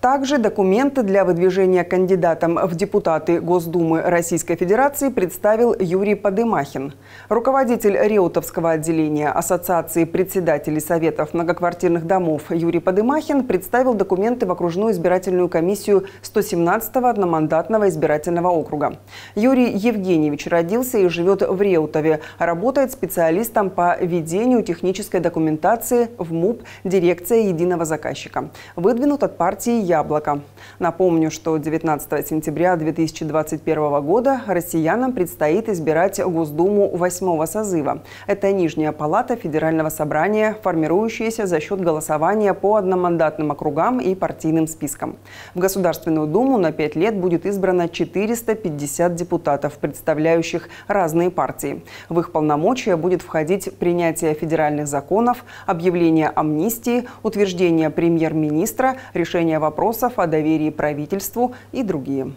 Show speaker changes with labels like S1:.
S1: Также документы для выдвижения кандидатом в депутаты Госдумы Российской Федерации представил Юрий Подымахин. Руководитель Реутовского отделения Ассоциации председателей Советов многоквартирных домов Юрий Подымахин представил документы в окружную избирательную комиссию 117-го одномандатного избирательного округа. Юрий Евгеньевич родился и живет в Реутове. Работает специалистом по ведению технической документации в МУП «Дирекция единого заказчика». Выдвинут от партии яблоко. Напомню, что 19 сентября 2021 года россиянам предстоит избирать Госдуму 8 созыва. Это нижняя палата Федерального собрания, формирующаяся за счет голосования по одномандатным округам и партийным спискам. В Государственную Думу на 5 лет будет избрано 450 депутатов, представляющих разные партии. В их полномочия будет входить принятие федеральных законов, объявление амнистии, утверждение премьер-министра, решение вопросов вопросов о доверии правительству и другие.